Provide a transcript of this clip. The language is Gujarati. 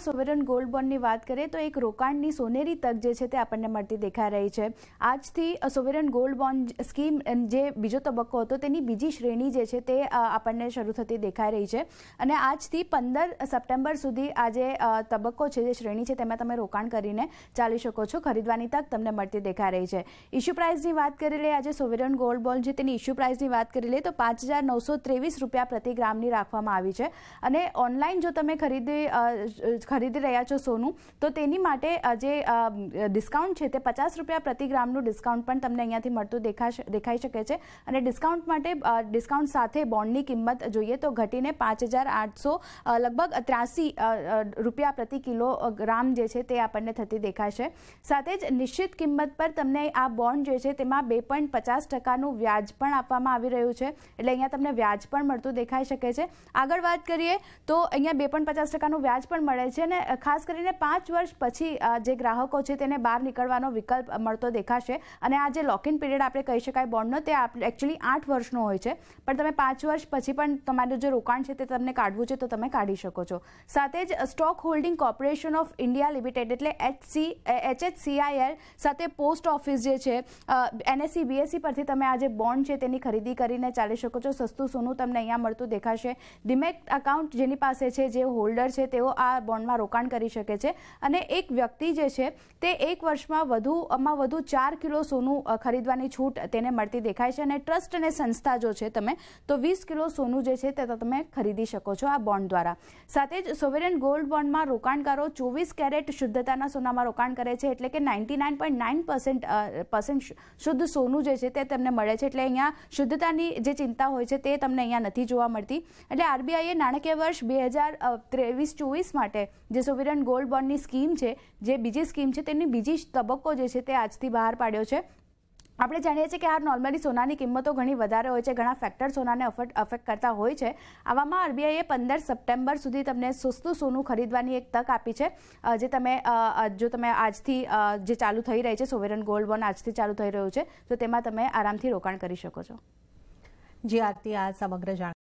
દેશમાં સોવરન ગોલ્ડ બોન્ડની વાત કરીએ તો એક રોકાણની સોનેરી તક જે છે તે આપણને મળતી દેખાઈ રહી છે આજથી સોવેરન ગોલ્ડ બોન્ડ સ્કીમ જે બીજો તબક્કો હતો તેની બીજી શ્રેણી જે છે તે આપણને શરૂ થતી દેખાઈ રહી છે અને આજથી પંદર સપ્ટેમ્બર સુધી આ જે તબક્કો છે જે શ્રેણી છે તેમાં તમે રોકાણ કરીને ચાલી શકો છો ખરીદવાની તક તમને મળતી દેખાઈ રહી છે ઇશ્યુ પ્રાઇસની વાત કરી લઈએ આજે સોવેરન ગોલ્ડ બોન્ડ છે તેની ઇશ્યુ પ્રાઇસની વાત કરી લઈએ તો પાંચ હજાર નવસો ત્રેવીસ રૂપિયા પ્રતિ ગ્રામની રાખવામાં આવી છે અને ઓનલાઈન જો તમે ખરીદી ખરીદી રહ્યા છો સોનું તો તેની માટે જે ડિસ્કાઉન્ટ છે તે પચાસ રૂપિયા પ્રતિ ગ્રામનું ડિસ્કાઉન્ટ પણ તમને અહીંયાથી મળતું દેખાશે દેખાઈ શકે છે અને ડિસ્કાઉન્ટ માટે ડિસ્કાઉન્ટ સાથે બોન્ડની કિંમત જોઈએ તો ઘટીને પાંચ હજાર આઠસો લગભગ ત્રાસી રૂપિયા પ્રતિ કિલો ગ્રામ જે છે તે આપણને થતી દેખાશે સાથે જ નિશ્ચિત કિંમત પર તમને આ બોન્ડ જે છે તેમાં બે પોઈન્ટ પચાસ ટકાનું વ્યાજ પણ આપવામાં આવી રહ્યું છે એટલે અહીંયા તમને વ્યાજ પણ મળતું દેખાઈ શકે છે આગળ વાત કરીએ તો અહીંયા બે પોઈન્ટ પચાસ ટકાનું વ્યાજ પણ મળે છે જેને ખાસ કરીને પાંચ વર્ષ પછી જે ગ્રાહકો છે તેને બહાર નીકળવાનો વિકલ્પ મળતો દેખાશે અને આ જે લોક ઇન પીરિયડ આપણે કહી શકાય બોન્ડનો તે એકચ્યુઅલી આઠ વર્ષનો હોય છે પણ તમે પાંચ વર્ષ પછી પણ તમારું જે રોકાણ છે તે તમને કાઢવું છે તો તમે કાઢી શકો છો સાથે જ stock holding corporation of India limited એટલે એચસી એચએચસીઆઈએલ સાથે પોસ્ટ ઓફિસ જે છે એનએસસી બીએસસી e, e પરથી તમે આ જે બોન્ડ છે તેની ખરીદી કરીને ચાલી શકો છો સસ્તું સોનું તમને અહીંયા મળતું દેખાશે ડિમેટ અકાઉન્ટ જેની પાસે છે જે હોલ્ડર છે તેઓ આ બોન્ડ બોન્ડમાં રોકાણ કરી શકે છે અને એક વ્યક્તિ જે છે તે એક વર્ષમાં વધુ આમાં વધુ ચાર કિલો સોનું ખરીદવાની છૂટ તેને મળતી દેખાય છે અને ટ્રસ્ટ અને સંસ્થા જો છે તમે તો વીસ કિલો સોનું જે છે તે તમે ખરીદી શકો છો આ બોન્ડ દ્વારા સાથે જ સોવેરન ગોલ્ડ બોન્ડમાં રોકાણકારો ચોવીસ કેરેટ શુદ્ધતાના સોનામાં રોકાણ કરે છે એટલે કે ninety nine point nine percent percent શુદ્ધ સોનું જે છે તે તમને મળે છે એટલે અહીંયા શુદ્ધતાની જે ચિંતા હોય છે તે તમને અહીંયા નથી જોવા મળતી એટલે આરબીઆઈએ નાણાકીય વર્ષ બે હજાર ત્રેવીસ ચોવીસ માટે જે સોવિરન ગોલ્ડ બોન્ડની સ્કીમ છે જે બીજી સ્કીમ છે તેની બીજી તબક્કો જે છે તે આજથી બહાર પાડ્યો છે આપણે જાણીએ છીએ કે આ નોર્મલી સોનાની કિંમતો ઘણી વધારે હોય છે ઘણા ફેક્ટર સોનાને અફેક્ટ કરતા હોય છે આવામાં આરબીઆઈએ પંદર સપ્ટેમ્બર સુધી તમને સસ્તું સોનું ખરીદવાની એક તક આપી છે જે તમે જો તમે આજથી જે ચાલુ થઈ રહી છે સોવેરન ગોલ્ડ બોન્ડ આજથી ચાલુ થઈ રહ્યું છે તો તેમાં તમે આરામથી રોકાણ કરી શકો છો જી આરતી આ સમગ્ર જાણ